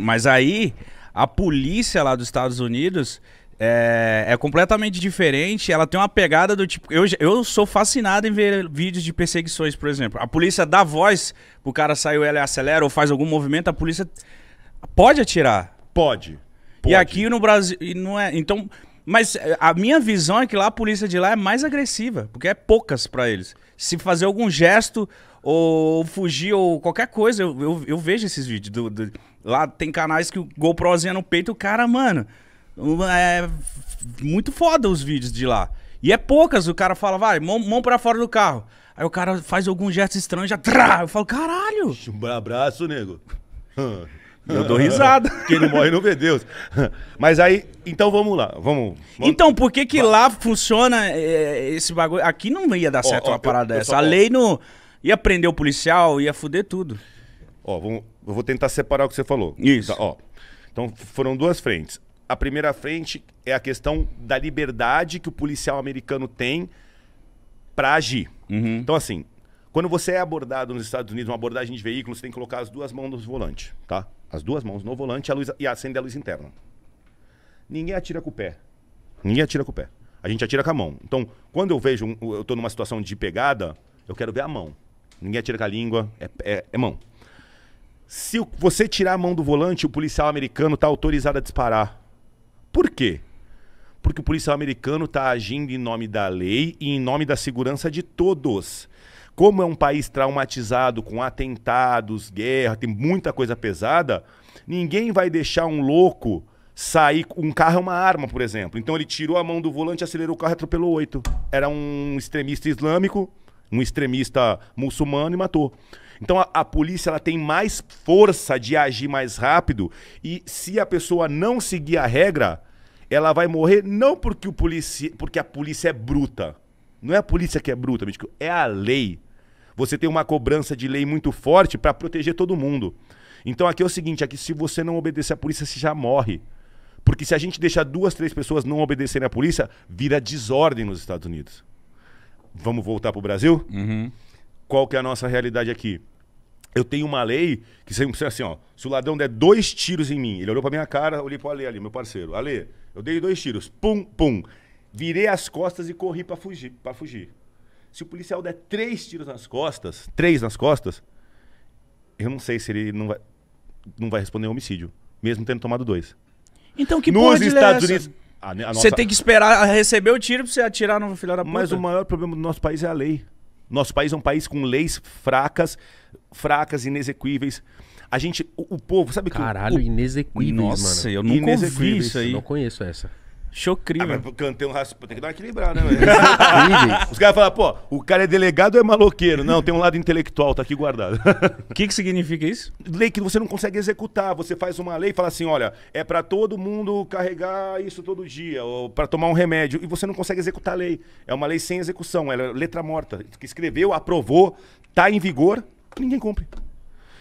Mas aí, a polícia lá dos Estados Unidos é, é, completamente diferente. Ela tem uma pegada do tipo. Eu, eu sou fascinado em ver vídeos de perseguições, por exemplo. A polícia dá voz o cara saiu, ela acelera ou faz algum movimento, a polícia pode atirar. Pode. pode. E aqui no Brasil. Não é. Então. Mas é, a minha visão é que lá a polícia de lá é mais agressiva, porque é poucas para eles. Se fazer algum gesto ou fugir ou qualquer coisa, eu, eu, eu vejo esses vídeos do, do Lá tem canais que o GoProzinha no peito, o cara, mano. É muito foda os vídeos de lá. E é poucas, o cara fala, vai, mão, mão pra fora do carro. Aí o cara faz algum gesto estranho, já. Trá! Eu falo, caralho! Um abraço, nego. Eu dou risada. Quem não morre não vê Deus. Mas aí, então vamos lá, vamos. vamos. Então, por que que lá funciona é, esse bagulho? Aqui não ia dar certo uma parada eu, dessa. Eu só... A lei não... Ia prender o policial, ia foder tudo. Ó, eu vou tentar separar o que você falou. Isso. Tá, ó. Então foram duas frentes. A primeira frente é a questão da liberdade que o policial americano tem para agir. Uhum. Então, assim, quando você é abordado nos Estados Unidos, uma abordagem de veículo, você tem que colocar as duas mãos no volante, tá? As duas mãos no volante a luz, e acende a luz interna. Ninguém atira com o pé. Ninguém atira com o pé. A gente atira com a mão. Então, quando eu vejo, eu tô numa situação de pegada, eu quero ver a mão. Ninguém atira com a língua, é, é, é mão. Se você tirar a mão do volante, o policial americano está autorizado a disparar. Por quê? Porque o policial americano está agindo em nome da lei e em nome da segurança de todos. Como é um país traumatizado com atentados, guerra, tem muita coisa pesada, ninguém vai deixar um louco sair. Um carro é uma arma, por exemplo. Então ele tirou a mão do volante, acelerou o carro e atropelou oito. Era um extremista islâmico um extremista muçulmano e matou. Então a, a, polícia ela tem mais força de agir mais rápido e se a pessoa não seguir a regra, ela vai morrer não porque o polici porque a polícia é bruta. Não é a polícia que é bruta, é a lei. Você tem uma cobrança de lei muito forte para proteger todo mundo. Então aqui é o seguinte, aqui se você não obedecer a polícia, você já morre. Porque se a gente deixar duas, três pessoas não obedecerem à polícia, vira desordem nos Estados Unidos vamos voltar para o Brasil? Uhum. Qual que é a nossa realidade aqui? Eu tenho uma lei que sempre assim, ó. Se o ladrão der dois tiros em mim, ele olhou pra minha cara, olhei o Ale ali, meu parceiro. Ale, eu dei dois tiros. Pum, pum. Virei as costas e corri para fugir, para fugir. Se o policial der três tiros nas costas, três nas costas, eu não sei se ele não vai, não vai responder homicídio, mesmo tendo tomado dois. Então que Nos é Estados Unidos, a, a nossa... Você tem que esperar receber o tiro pra você atirar no filho da puta. Mas o maior problema do nosso país é a lei. Nosso país é um país com leis fracas, fracas, inexequíveis. A gente, o, o povo, sabe que. Caralho, o, o... inexequíveis, Nossa, mano. eu nunca ouvi isso aí. Eu não conheço essa. Chocrível. Ah, cantei um raspa, tem que dar uma equilibrada, né? Os caras falam, pô, o cara é delegado ou é maloqueiro? Não, tem um lado intelectual, tá aqui guardado. O que, que significa isso? Lei que você não consegue executar. Você faz uma lei e fala assim, olha, é para todo mundo carregar isso todo dia, ou para tomar um remédio, e você não consegue executar a lei. É uma lei sem execução, ela é letra morta. Escreveu, aprovou, tá em vigor, ninguém cumpre.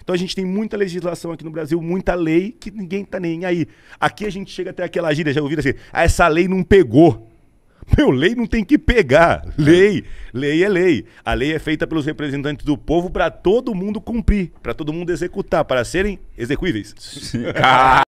Então a gente tem muita legislação aqui no Brasil, muita lei que ninguém tá nem aí. Aqui a gente chega até aquela gíria, já ouviram assim, ah, essa lei não pegou. Meu, lei não tem que pegar. Lei, lei é lei. A lei é feita pelos representantes do povo para todo mundo cumprir, para todo mundo executar, para serem execuíveis. Sim. Ah!